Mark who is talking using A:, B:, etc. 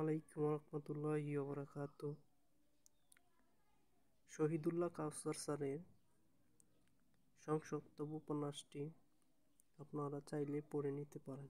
A: আলাইকুম রহমতুল্লাহ ওবরাকাত শহীদুল্লাহ কাউসার স্যারের সংসক্ত উপন্যাসটি আপনারা চাইলে পড়ে নিতে পারেন